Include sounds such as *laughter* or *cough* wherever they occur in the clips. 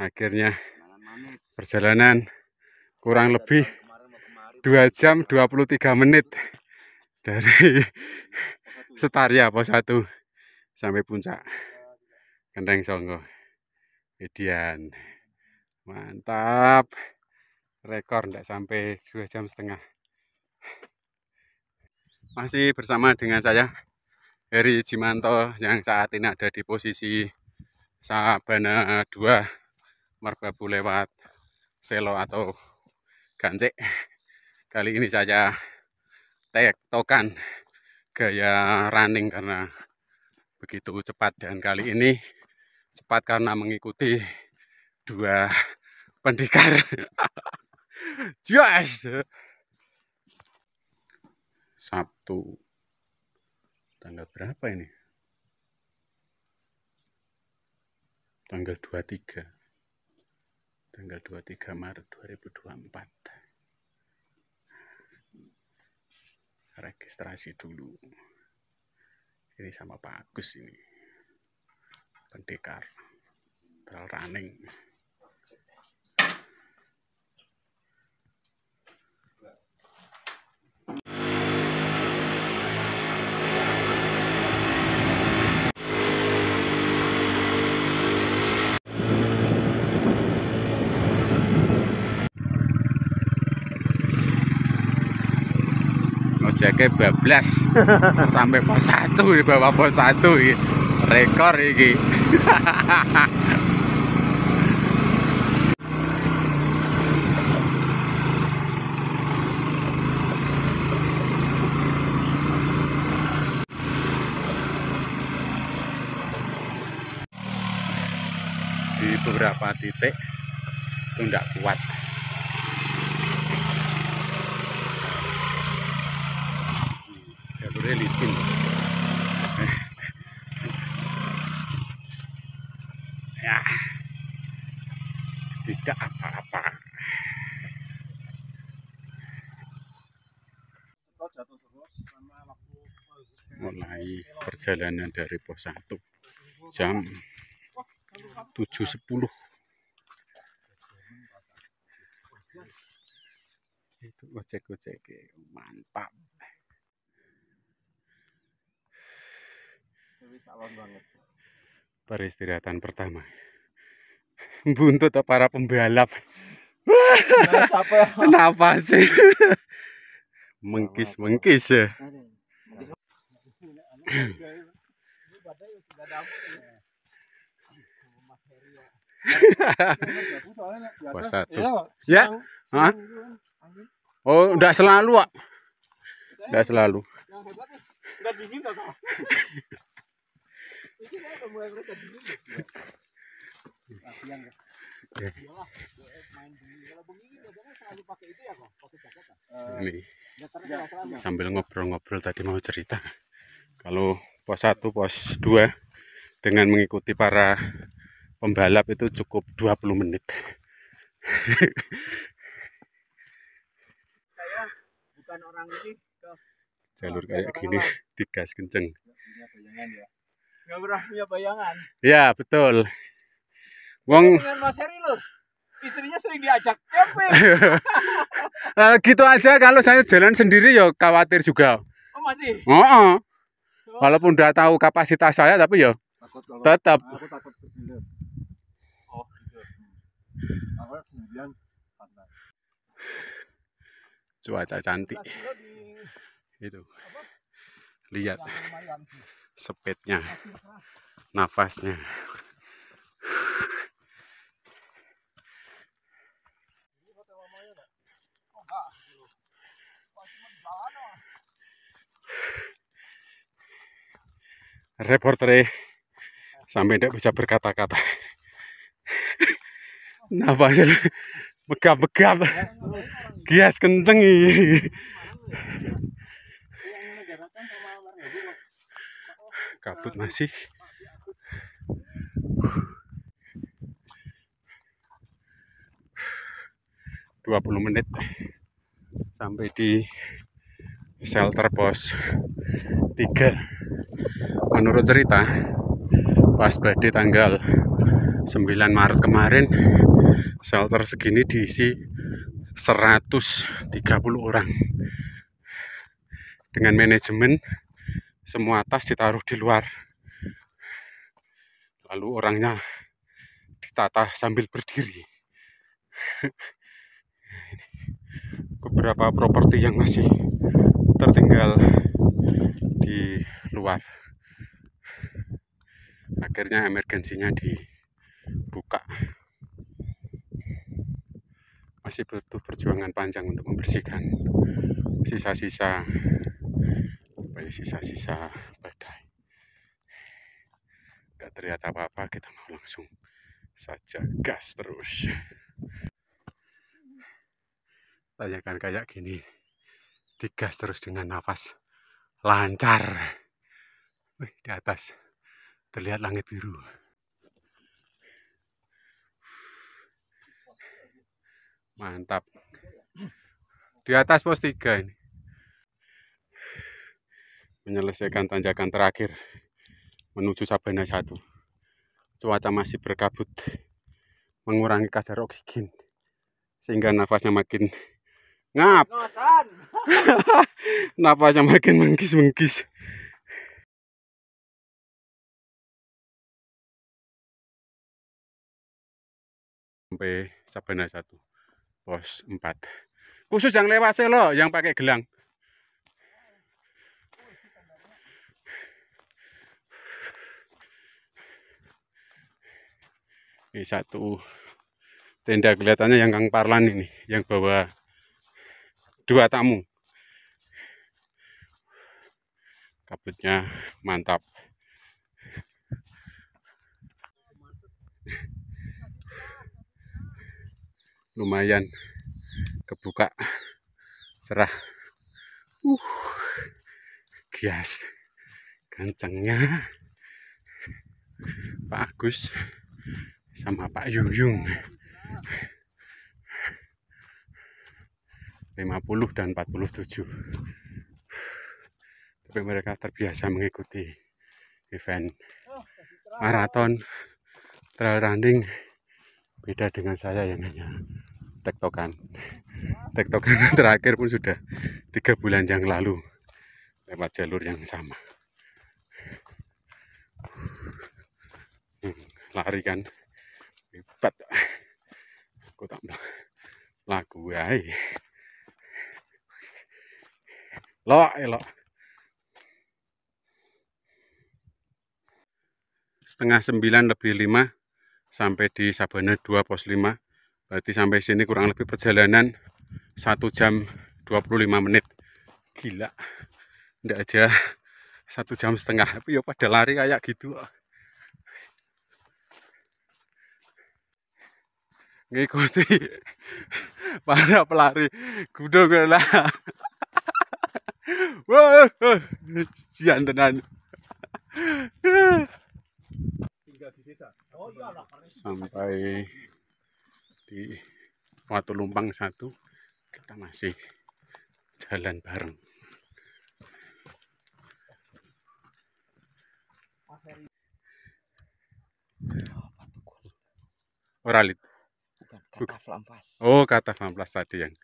akhirnya perjalanan kurang nah, lebih 2 jam 23 menit *laughs* dari ya? Setaria pos 1 sampai puncak Kendeng Songgo Edian mantap rekor tidak sampai 2 jam setengah masih bersama dengan saya Heri Jimanto yang saat ini ada di posisi Sabana 2 merbabu lewat selo atau gancek. Kali ini saya tokan gaya running karena begitu cepat dan kali ini cepat karena mengikuti dua pendekar. *laughs* Josh. Sabtu tanggal berapa ini? Tanggal 23 tanggal 23 Maret 2024 registrasi dulu ini sama Pak Agus ini pendekar terlalu running jake bablas *laughs* sampai pos satu di bawah pos satu rekor ini *laughs* perjalanan dari pos 1 jam 7.10 itu ojek-ojek mantap peristirahatan pertama buntut para pembalap kenapa sih mengkis mengkis ya Pas satu. Ya? Oh, udah selalu, Pak. Udah selalu. Ini sambil ngobrol-ngobrol tadi mau cerita kalau pos 1 pos 2 dengan mengikuti para pembalap itu cukup 20 menit saya bukan orang ini jalur kayak gini *laughs* digas kenceng ya? nggak pernah punya bayangan ya betul Wong dengan Mas Heri loh istrinya sering diajak camping. *laughs* Eh, gitu aja kalau saya jalan sendiri ya khawatir juga. Oh masih? Oh, oh. Walaupun udah tahu kapasitas saya tapi ya tetap. Oh, gitu. hmm. Cuaca cantik. Itu. Lihat. Sepetnya. Nafasnya. reporter sampai tidak bisa berkata-kata Nah, nafasnya megap-megap gas kenceng kabut masih dua puluh menit sampai di shelter pos 3 menurut cerita pas badai tanggal 9 Maret kemarin shelter segini diisi 130 orang dengan manajemen semua tas ditaruh di luar lalu orangnya ditata sambil berdiri *laughs* beberapa properti yang masih tertinggal di luar akhirnya emergensinya dibuka masih butuh perjuangan panjang untuk membersihkan sisa-sisa ya, sisa-sisa badai gak terlihat apa-apa kita mau langsung saja gas terus tanyakan kayak gini digas terus dengan nafas lancar. Wih, di atas terlihat langit biru. Mantap. Di atas pos tiga ini. Menyelesaikan tanjakan terakhir menuju Sabana Satu. Cuaca masih berkabut mengurangi kadar oksigen sehingga nafasnya makin ngap *laughs* aja makin mengkis-mengkis sampai sabana satu pos empat. khusus yang lewat selo yang pakai gelang ini satu tenda kelihatannya yang Kang Parlan ini yang bawa dua tamu kabutnya mantap lumayan kebuka cerah uh gias kencengnya Pak Agus sama Pak Yung 50 dan 47 tapi mereka terbiasa mengikuti event maraton trail running beda dengan saya yang hanya tektokan tektokan *laughs* terakhir pun sudah tiga bulan yang lalu lewat jalur yang sama hmm, lari kan hebat aku tak lagu ya lo elok. Eh, setengah sembilan lebih lima sampai di Sabana 2 pos 5. Berarti sampai sini kurang lebih perjalanan 1 jam 25 menit. Gila. Ndak aja satu jam setengah tapi ya pada lari kayak gitu ngikuti *laughs* para pelari gudung lah sian tenan. Sampai di Watu Lumpang satu kita masih jalan bareng. Oralit. Oh, kata Flamplas tadi yang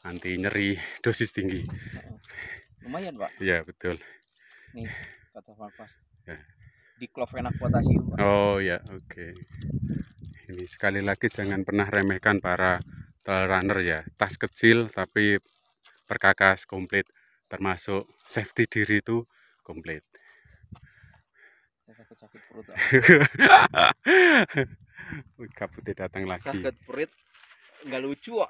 anti nyeri dosis tinggi lumayan pak ya betul nih kata Marcos ya. di clofenac potasium pak. oh ya oke okay. ini sekali lagi jangan pernah remehkan para trail runner ya tas kecil tapi perkakas komplit termasuk safety diri itu komplit sakit perut *laughs* kabutnya datang lagi sakit perut nggak lucu *laughs*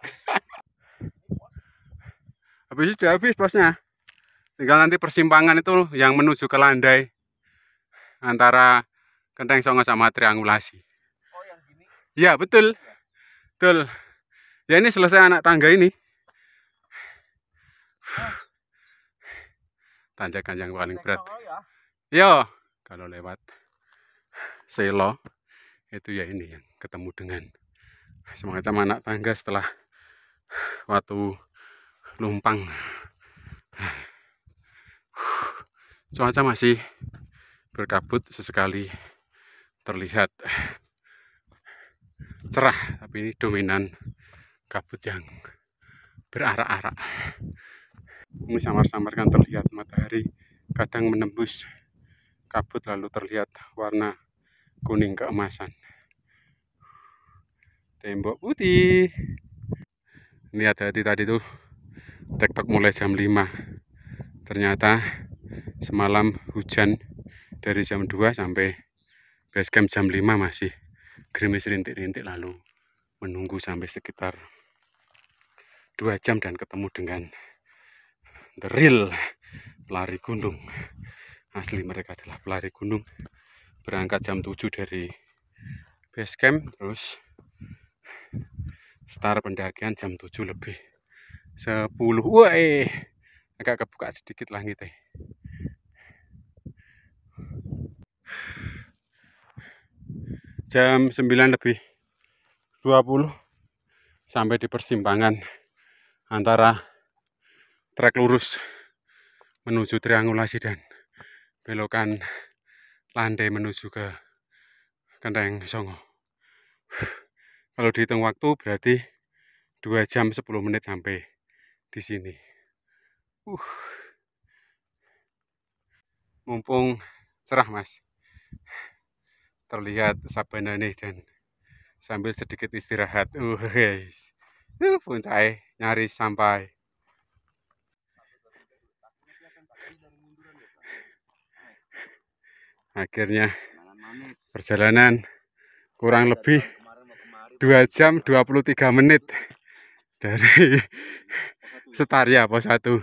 habis itu habis bosnya tinggal nanti persimpangan itu yang menuju ke landai antara kenteng songo sama triangulasi oh yang gini ya betul ya. betul ya ini selesai anak tangga ini *sighs* Tanjakan yang paling berat ya. yo iya, kalau lewat selo itu ya ini yang ketemu dengan semacam anak tangga setelah *sighs* waktu lumpang cuaca masih berkabut sesekali terlihat cerah tapi ini dominan kabut yang berarak-arak ini samar samar kan terlihat matahari kadang menembus kabut lalu terlihat warna kuning keemasan tembok putih ini ada hati tadi tuh tektok mulai jam 5 ternyata semalam hujan dari jam 2 sampai basecamp jam 5 masih gerimis rintik-rintik lalu menunggu sampai sekitar 2 jam dan ketemu dengan the real pelari gunung asli mereka adalah pelari gunung berangkat jam 7 dari basecamp terus start pendakian jam 7 lebih sepuluh woi agak kebuka sedikit lah gitu jam sembilan lebih dua puluh sampai di persimpangan antara trek lurus menuju triangulasi dan belokan landai menuju ke kenteng Songo. Kalau dihitung waktu berarti 2 jam 10 menit sampai di sini. Uh. Mumpung cerah, Mas. Terlihat sabana nih dan sambil sedikit istirahat. Uh, guys. Uh, saya nyaris sampai. Akhirnya perjalanan kurang lebih 2 jam 23 menit dari setaria pos satu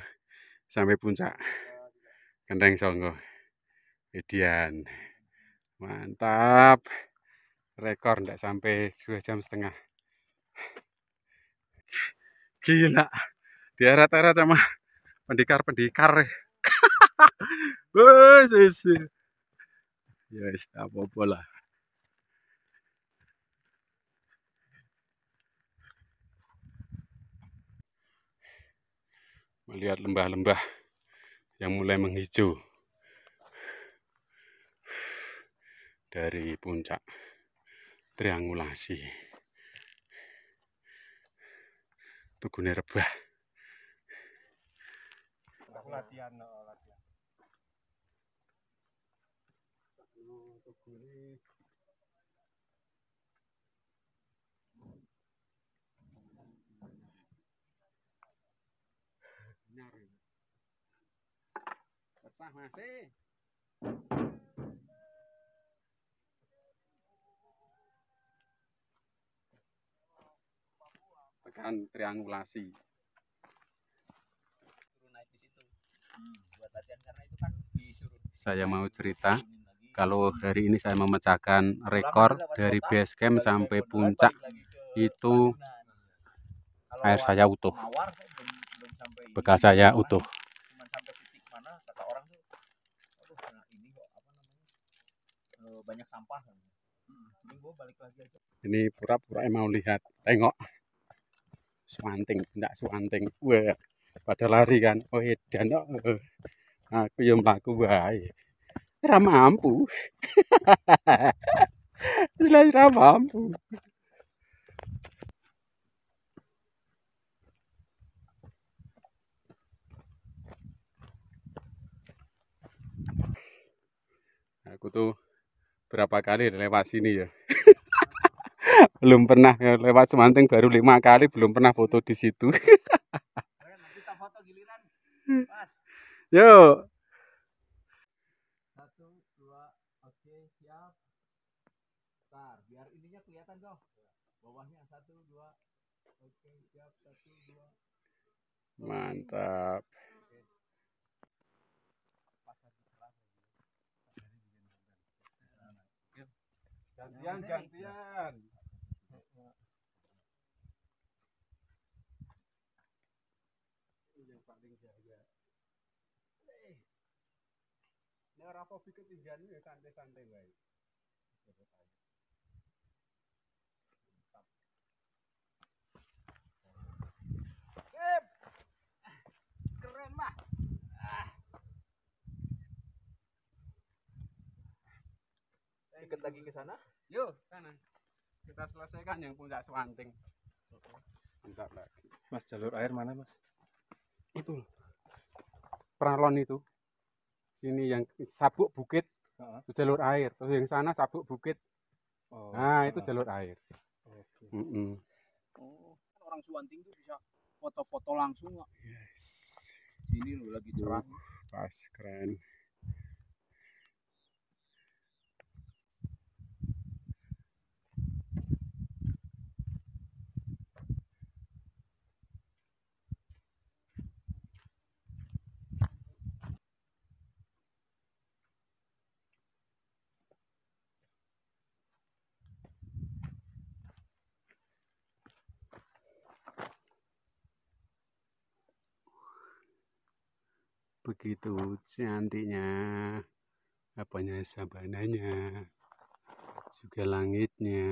sampai puncak kendeng songo median mantap rekor ndak sampai dua jam setengah gila dia rata-rata sama pendikar-pendikar *laughs* Wes, yes. yes, ya apa-apa lah. melihat lembah-lembah yang mulai menghijau dari puncak triangulasi Tugune Rebah latihan oh, latihan sah masih. Tekan triangulasi. Kan saya mau cerita kalau hari ini saya memecahkan rekor dari base camp sampai puncak itu air saya utuh bekas saya utuh banyak sampah hmm. ini gue balik lagi aja ini pura-pura mau lihat tengok suanting enggak suanting wah pada lari kan oh edan. oh, aku yang laku baik ramah mampu jelas *laughs* ramah mampu aku tuh berapa kali lewat sini ya *laughs* belum pernah ya, lewat semanting baru lima kali belum pernah foto di situ Yo mantap gantian gantian yang paling jaga eh. ini orang kopi ketiga ini santai-santai baik keren mah Ikut lagi ke sana. Yuk, sana. Kita selesaikan yang puncak Swanting. Bentar lagi. Mas jalur air mana, Mas? Itu. Pralon itu. Sini yang sabuk bukit. Itu jalur air. Terus yang sana sabuk bukit. Oh, nah, itu jalur air. Okay. Mm -mm. Oh, kan orang Swanting tuh bisa foto-foto langsung. Yes. Sini lu lagi cerah. Uh, pas keren. begitu cantiknya apanya sabananya juga langitnya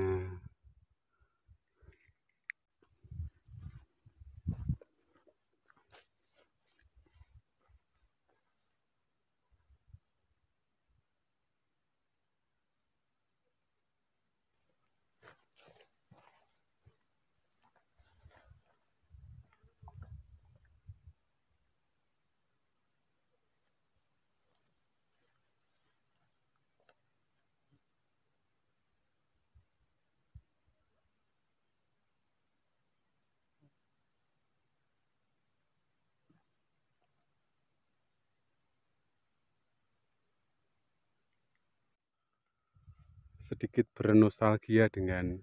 sedikit bernostalgia dengan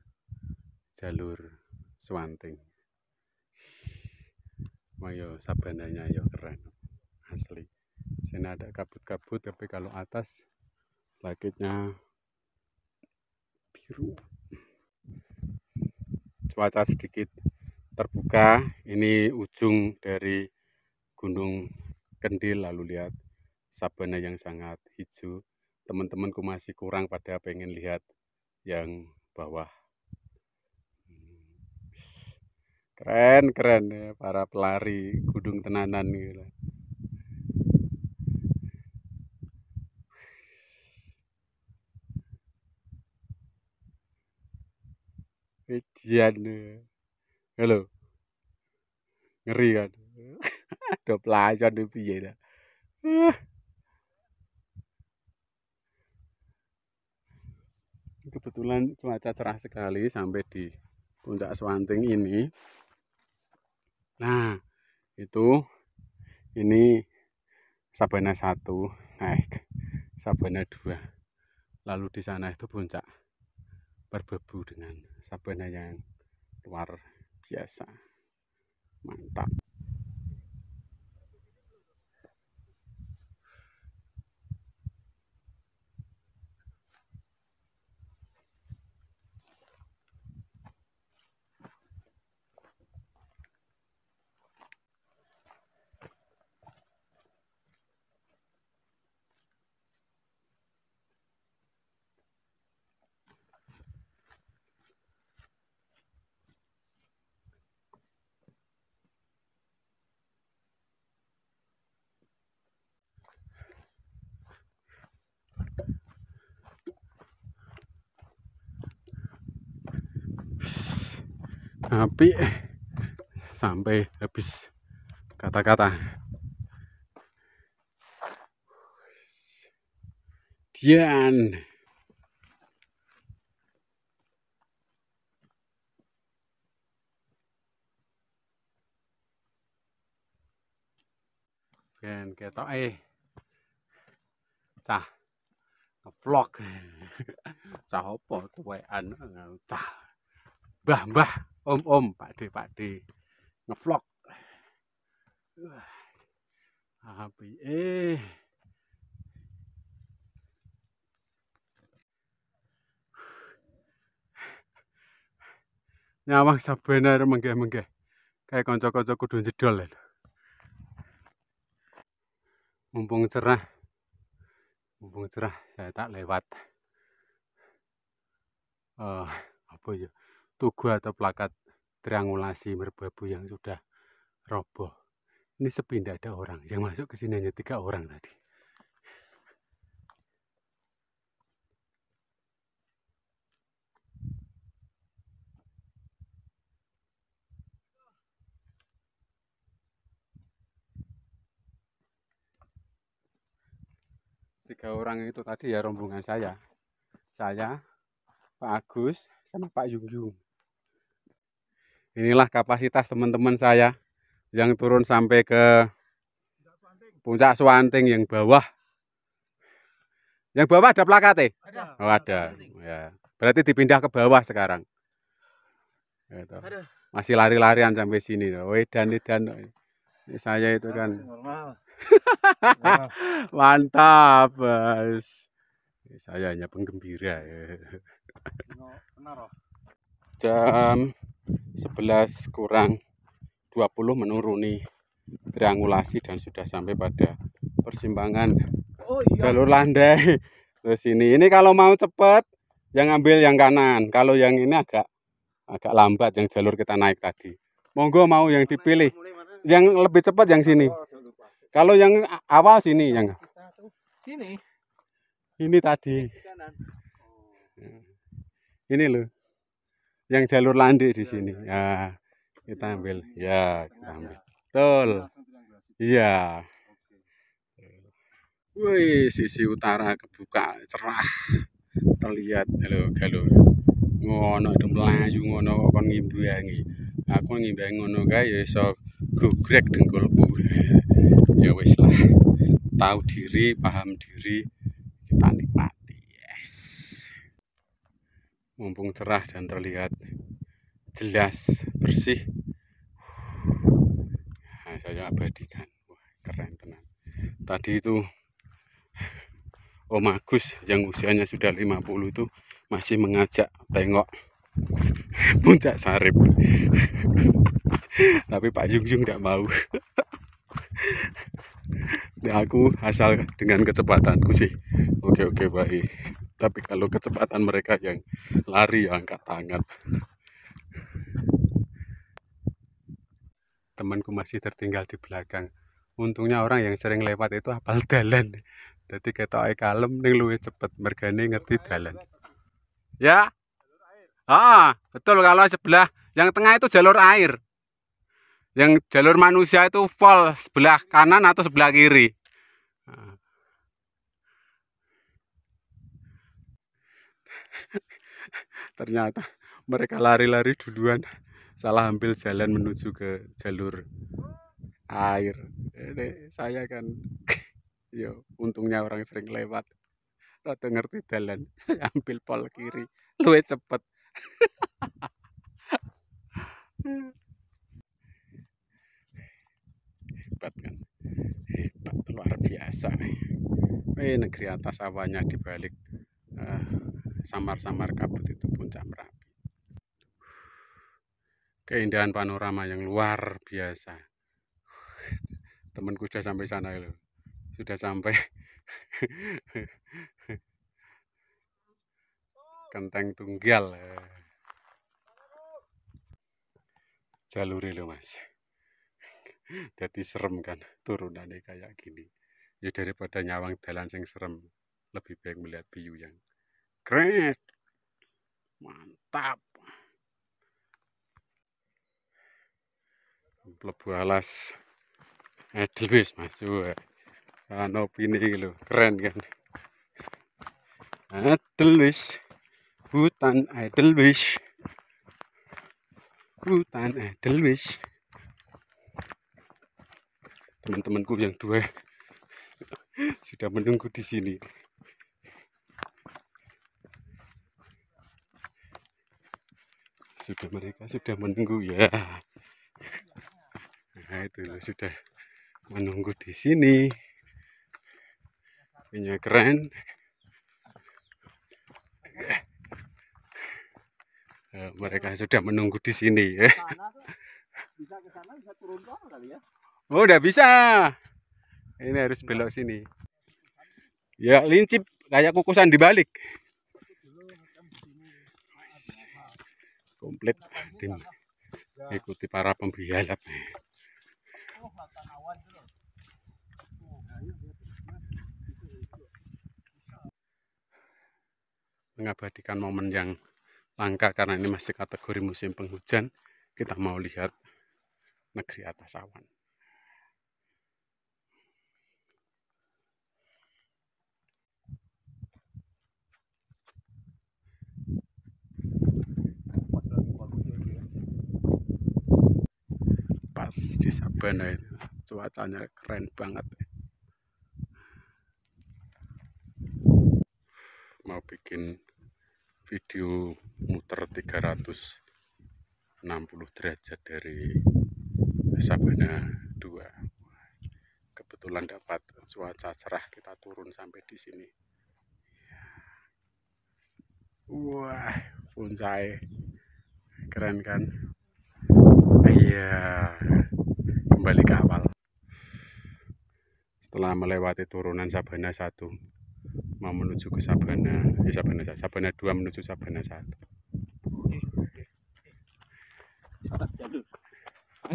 jalur Swanting. Mayo sabananya yo keren. Asli. Sini ada kabut-kabut tapi kalau atas langitnya biru. Cuaca sedikit terbuka. Ini ujung dari Gunung Kendil lalu lihat sabana yang sangat hijau teman-temanku masih kurang pada pengen lihat yang bawah hmm. keren keren ya, para pelari gudung tenanan gitu. Wijian ya. halo ngeri kan *laughs* ada pelajar di piye dah kebetulan cuaca cerah sekali sampai di puncak Swanting ini nah itu ini sabana satu, naik sabana dua, lalu di sana itu puncak berbebu dengan sabana yang luar biasa mantap *laughs* sampai habis kata-kata Dian dan ketok eh cah vlog *laughs* cah apa kuwean cah mbah-mbah, om-om, pakde-pakde ngevlog. Api ah, eh. Nyawang sabener mengge-mengge. Kayak kocok-kocok kudu jedol Mumpung cerah. Mumpung cerah, saya tak lewat. Uh, apa ya? tugu atau plakat triangulasi merbabu yang sudah roboh. Ini sepi tidak ada orang. Yang masuk ke sini hanya tiga orang tadi. tiga orang itu tadi ya rombongan saya saya Pak Agus sama Pak Yung Yung inilah kapasitas teman-teman saya yang turun sampai ke puncak Suanting yang bawah. Yang bawah ada eh? Ada. Oh, ada. Ya. Berarti dipindah ke bawah sekarang. Gitu. Masih lari-larian sampai sini. Wedan dan Ini saya itu kan. *laughs* Mantap, Bos. Saya hanya penggembira. Ya. Oh. Jam 11 kurang 20 menuruni triangulasi dan sudah sampai pada persimpangan oh, iya. jalur landai terus ini ini kalau mau cepat yang ambil yang kanan kalau yang ini agak agak lambat yang jalur kita naik tadi monggo mau yang dipilih yang lebih cepat yang sini kalau yang awal sini yang ini tadi ini loh yang jalur landi di sini. Ya, kita ambil. Ya, kita ambil. Betul. Iya. Wih, sisi utara kebuka cerah. Terlihat halo halo. Ngono ada melaju ngono kok kon ngimbangi. Aku ngimbangi ngono kae ya iso gugrek ya wis lah. Tahu diri, paham diri, kita nikmati. Yes. mumpung cerah dan terlihat jelas bersih nah, saya abadikan Wah, keren tenang tadi itu Om Agus yang usianya sudah 50 itu masih mengajak tengok puncak sarip tapi Pak Jung Jung tidak mau nah, aku asal dengan kecepatanku sih oke oke baik tapi kalau kecepatan mereka yang lari ya angkat tangan temanku masih tertinggal di belakang untungnya orang yang sering lewat itu hafal *laughs* dalan jadi ketoknya kalem ning luwe cepet mergane ngerti dalan ya ah betul kalau sebelah yang tengah itu jalur air yang jalur manusia itu full sebelah kanan atau sebelah kiri ternyata mereka lari-lari duluan salah ambil jalan menuju ke jalur air ini saya kan *laughs* yo untungnya orang sering lewat atau ngerti jalan *laughs* ambil pol kiri luwe cepet hebat kan hebat luar biasa nih ini negeri atas awalnya dibalik uh, samar-samar kabut itu puncak Merapi. Keindahan panorama yang luar biasa. Temanku sudah sampai sana loh. Sudah sampai Kenteng Tunggal. Jaluri lo Mas. Jadi serem kan turunannya kayak gini. Ya daripada nyawang dalan yang serem, lebih baik melihat view yang keren Mantap. Lebu alas Edelweiss Mas. Anu pini keren kan. Edelweiss. Hutan Edelweiss. Hutan Edelweiss. Teman-temanku yang dua *laughs* sudah menunggu di sini. sudah mereka sudah menunggu ya nah itu sudah menunggu di sini punya keren eh, mereka sudah menunggu di sini ya. ya oh udah bisa ini harus belok sini ya lincip kayak kukusan dibalik komplit tim ikuti para pembalap mengabadikan momen yang langka karena ini masih kategori musim penghujan kita mau lihat negeri atas awan pas di Sabana itu cuacanya keren banget mau bikin video muter 360 derajat dari Sabana 2 kebetulan dapat cuaca cerah kita turun sampai di sini wah bonsai keren kan iya kembali ke awal setelah melewati turunan sabana 1 mau menuju ke sabana eh, sabana sabana 2 menuju sabana 1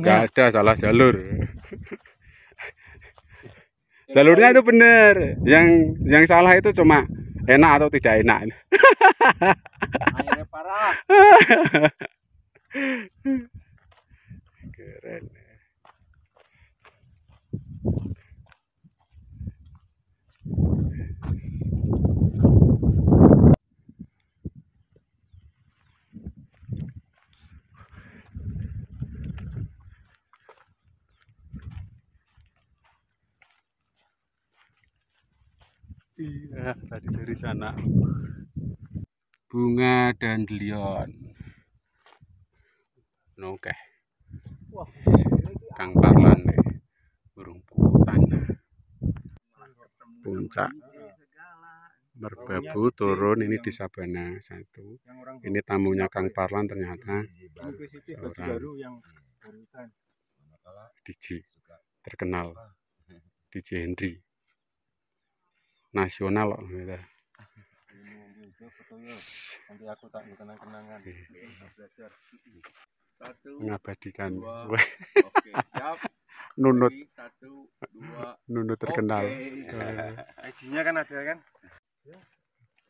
enggak ada salah jalur jalurnya itu bener yang yang salah itu cuma enak atau tidak enak airnya parah *laughs* Iya, tadi dari sana. Bunga dan lion Oke. Okay. Kang Parlan eh, burung kukutan puncak merbabu turun ini di Sabana satu ini tamunya Kang Parlan ternyata seorang DJ terkenal DJ Henry nasional loh gitu. Nanti aku tak kenang-kenangan mengabadikan. Dua, *laughs* okay, siap. Nunut. Satu, Nunut terkenal. okay. kan ada kan?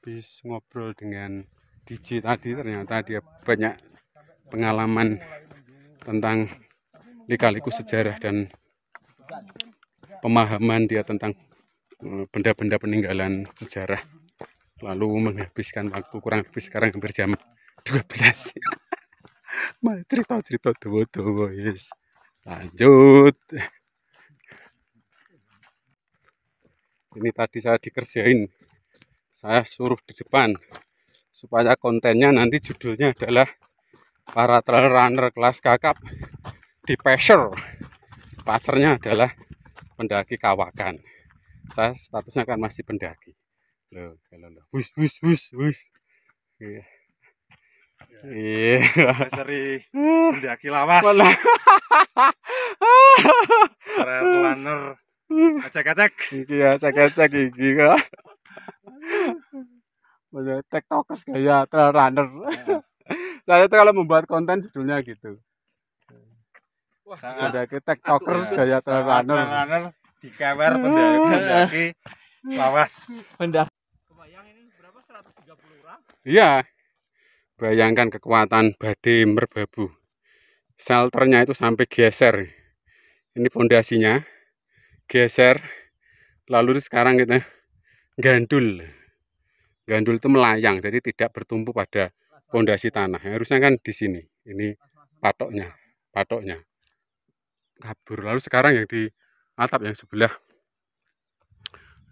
Bis ngobrol dengan DJ tadi ternyata dia banyak pengalaman tentang likaliku sejarah dan pemahaman dia tentang eh, benda-benda peninggalan sejarah lalu menghabiskan waktu kurang lebih sekarang hampir jam 12 Mari cerita-cerita tuh tuh guys Lanjut. *laughs* Ini tadi saya dikerjain. Saya suruh di depan supaya kontennya nanti judulnya adalah para trail runner kelas kakap di pressure. pasarnya adalah pendaki kawakan. Saya statusnya kan masih pendaki. Loh, kalau loh. Wus wus wus wus. Yeah. Iya. iya. Seri mendaki lawas. Trail runner. Acak-acak. Iya, ya acak-acak gigi kok. Banyak tiktokers gaya trail runner. Saya kalau membuat konten judulnya gitu. Wah, ke ya, tiktokers gaya trail runner. Trail runner dikewer lawas. Mendaki. Iya. Kebayang ini berapa 130 orang? Iya. Bayangkan kekuatan badai merbabu. Shelternya itu sampai geser. Ini fondasinya. Geser. Lalu sekarang kita gandul. Gandul itu melayang, jadi tidak bertumpu pada fondasi tanah. Harusnya kan di sini. Ini patoknya. Patoknya. Kabur. Lalu sekarang yang di atap yang sebelah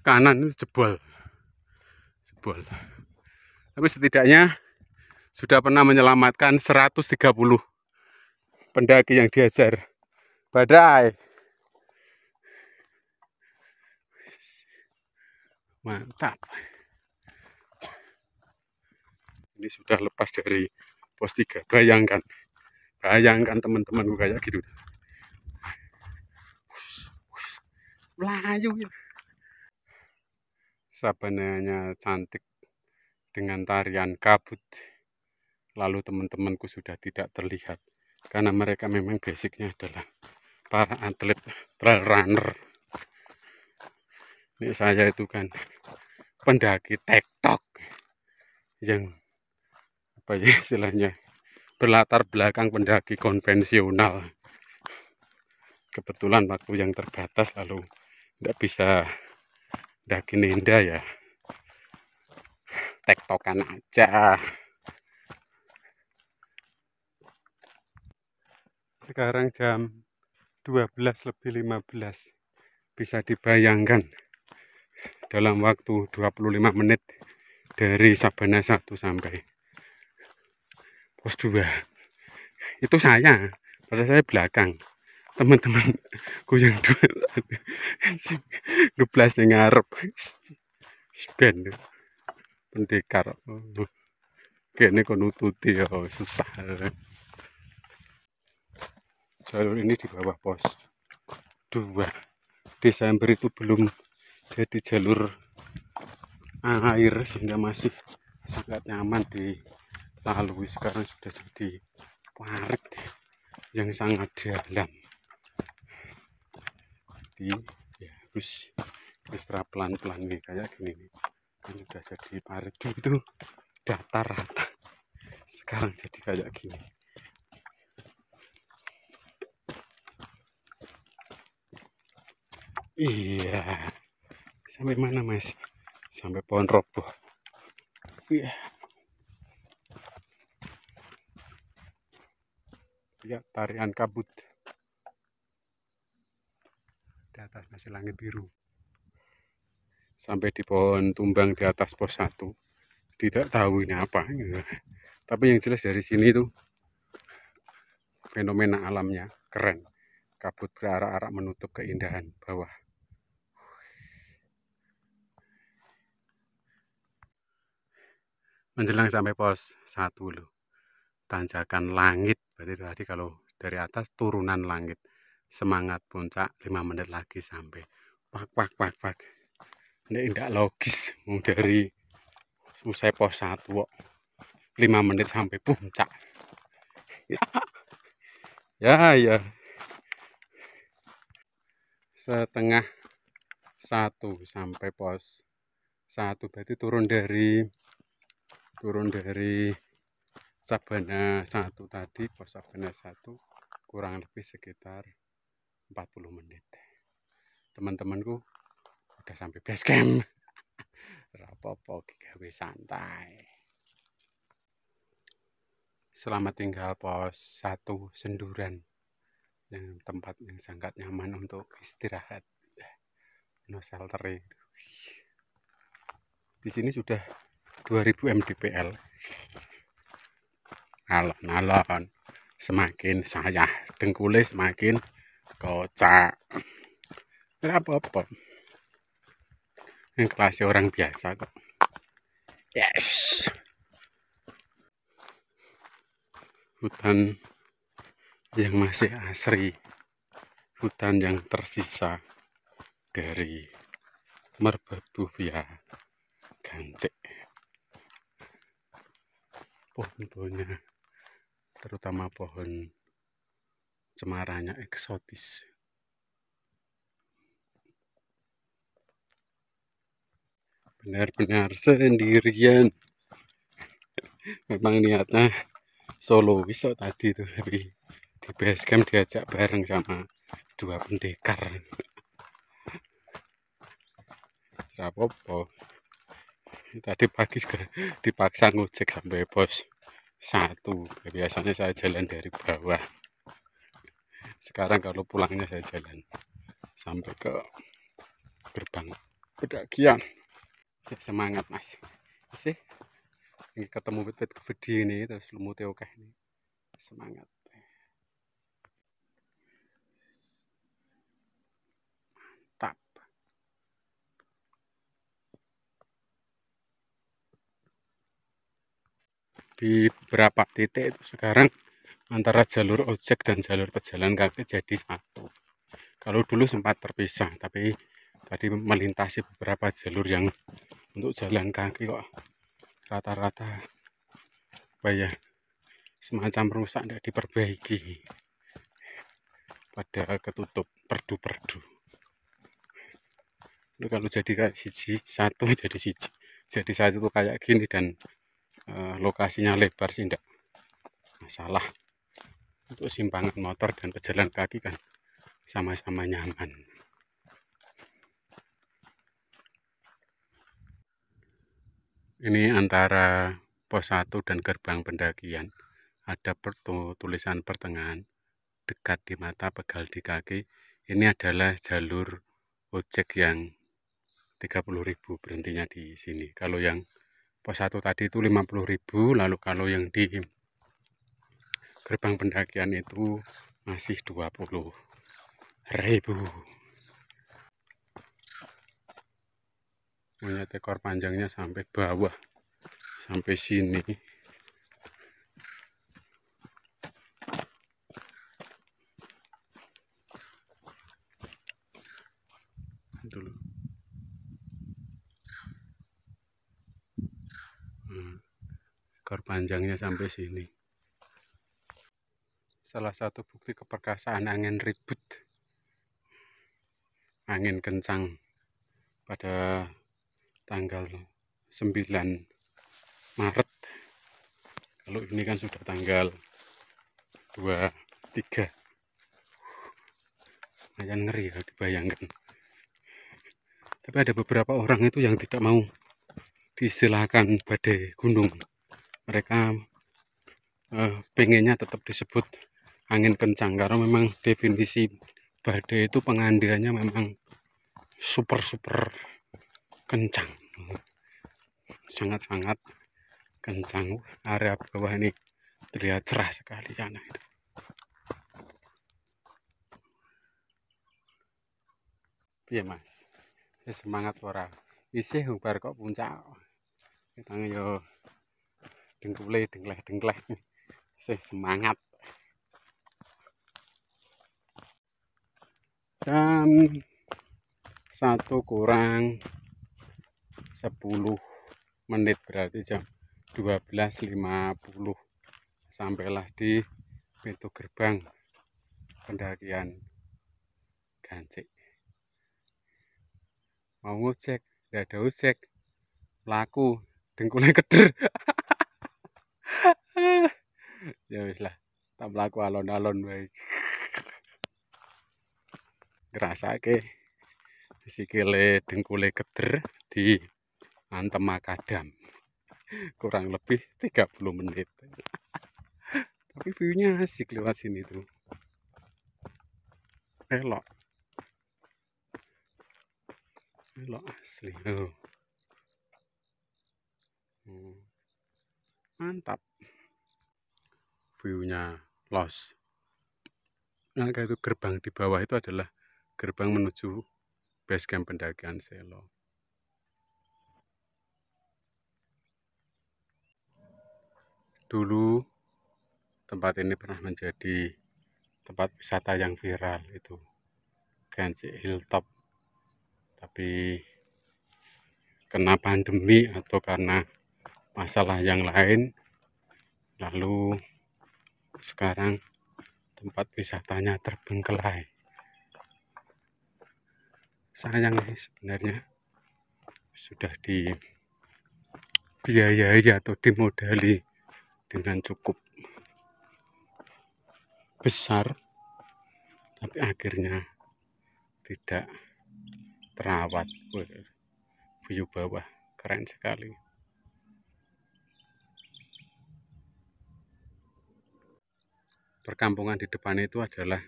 kanan itu jebol. Jebol. Tapi setidaknya sudah pernah menyelamatkan 130 pendaki yang diajar badai. Mantap. Ini sudah lepas dari pos 3. Bayangkan. Bayangkan teman teman kayak gitu. Melayu ya. Sabananya cantik dengan tarian kabut lalu teman-temanku sudah tidak terlihat karena mereka memang basicnya adalah para atlet trail runner ini saya itu kan pendaki tektok yang apa ya istilahnya berlatar belakang pendaki konvensional kebetulan waktu yang terbatas lalu tidak bisa daki nenda ya tektokan aja Sekarang jam 12 lebih 15. Bisa dibayangkan dalam waktu 25 menit dari Sabana 1 sampai pos 2. Itu saya, pada saya belakang. Teman-teman ku yang dua ngeblas nih ngarep. Ben pendekar. kayaknya kok nututi ya susah jalur ini di bawah pos 2 Desember itu belum jadi jalur air sehingga masih sangat nyaman di lalui sekarang sudah jadi parit yang sangat dalam jadi ya harus setelah pelan-pelan nih kayak gini nih kan sudah jadi parit itu datar rata sekarang jadi kayak gini Iya. Sampai mana, Mas? Sampai pohon roboh. Iya. Ya, tarian kabut. Di atas masih langit biru. Sampai di pohon tumbang di atas pos 1. Tidak tahu ini apa. Tapi yang jelas dari sini tuh fenomena alamnya keren kabut berarak-arak menutup keindahan bawah menjelang sampai pos 1 loh tanjakan langit berarti tadi kalau dari atas turunan langit semangat puncak 5 menit lagi sampai pak pak pak pak ini tidak logis mau dari selesai pos 1 kok 5 menit sampai puncak ya *laughs* ya, ya. setengah satu sampai pos satu berarti turun dari turun dari sabana satu tadi pos sabana satu kurang lebih sekitar 40 menit teman-temanku udah sampai base camp *laughs* rapopo gigawe santai selamat tinggal pos satu senduran yang tempat yang sangat nyaman untuk istirahat no shelter di sini sudah 2000 mdpl alon-alon semakin saya dengkulis semakin kocak berapa apa-apa yang kelasnya orang biasa kok yes hutan yang masih asri hutan yang tersisa dari merbabu via gancik pohon-pohonnya terutama pohon cemaranya eksotis benar-benar sendirian memang niatnya solo wisok tadi tuh tapi di basecamp diajak bareng sama dua pendekar rapopo tadi pagi *laughs* dipaksa ngecek sampai pos satu ya biasanya saya jalan dari bawah sekarang kalau pulangnya saya jalan sampai ke gerbang pendakian semangat mas sih ketemu bet-bet ini terus lumutnya oke ini semangat di beberapa titik itu sekarang antara jalur ojek dan jalur pejalan kaki jadi satu kalau dulu sempat terpisah tapi tadi melintasi beberapa jalur yang untuk jalan kaki kok rata-rata bayar semacam rusak tidak diperbaiki pada ketutup perdu-perdu kalau jadi kayak siji satu *laughs* jadi siji jadi satu kayak gini dan eh, lokasinya lebar sih enggak masalah untuk simpangan motor dan pejalan kaki kan sama-sama nyaman ini antara pos 1 dan gerbang pendakian ada tulisan pertengahan dekat di mata pegal di kaki ini adalah jalur ojek yang 30.000 berhentinya di sini kalau yang pos 1 tadi itu 50.000 lalu kalau yang di gerbang pendakian itu masih 20.000 punya tekor panjangnya sampai bawah sampai sini ekor panjangnya sampai sini salah satu bukti keperkasaan angin ribut angin kencang pada tanggal 9 Maret kalau ini kan sudah tanggal 2, 3. lumayan ngeri ya dibayangkan tapi ada beberapa orang itu yang tidak mau diistilahkan badai gunung mereka eh, pengennya tetap disebut angin kencang karena memang definisi badai itu pengandirannya memang super super kencang sangat-sangat kencang area bawah ini terlihat cerah sekali karena ya, itu Iya mas ya, semangat ora Isi hubar kok puncak kita yo dengkule dengkleh dengkleh *laughs* sih semangat jam satu kurang 10 menit berarti jam 12.50 sampailah di pintu gerbang pendakian gancik mau ngecek gak ada ucek laku dengkulnya keder *laughs* *laughs* ya wis lah tak mlaku alon-alon baik. *laughs* ngerasa ke sikile dengkule keder di antem makadam *laughs* kurang lebih 30 menit tapi viewnya asik lewat sini tuh elok elok asli oh. mantap view-nya los nah itu gerbang di bawah itu adalah gerbang menuju base camp pendakian Selo dulu tempat ini pernah menjadi tempat wisata yang viral itu Gensi Hilltop tapi kena pandemi atau karena masalah yang lain lalu sekarang tempat wisatanya terbengkelai sayang sebenarnya sudah dibiayai atau dimodali dengan cukup besar tapi akhirnya tidak terawat view bawah keren sekali perkampungan di depan itu adalah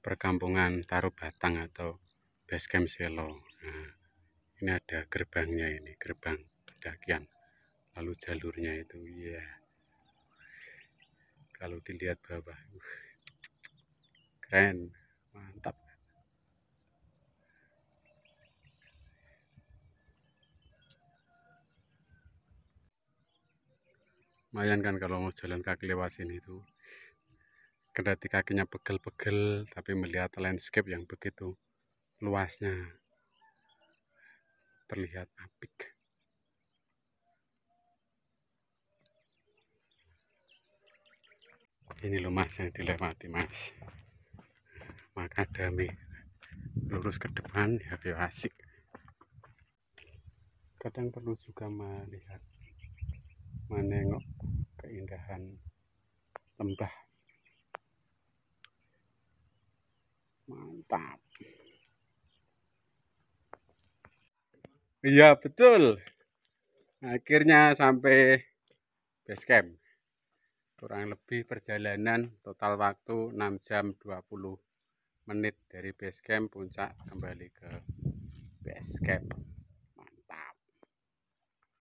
perkampungan Taruh Batang atau Basecamp Selo. Nah, ini ada gerbangnya ini, gerbang pendakian. Lalu jalurnya itu, ya. Yeah. Kalau dilihat bawah, uh, keren, mantap. Mayan kan kalau mau jalan kaki lewat sini tuh kendati kakinya pegel-pegel tapi melihat landscape yang begitu luasnya terlihat apik ini loh mas yang dilewati mas maka dami lurus ke depan ya biar ya, asik kadang perlu juga melihat menengok keindahan lembah mantap iya betul akhirnya sampai base camp kurang lebih perjalanan total waktu 6 jam 20 menit dari base camp puncak kembali ke base camp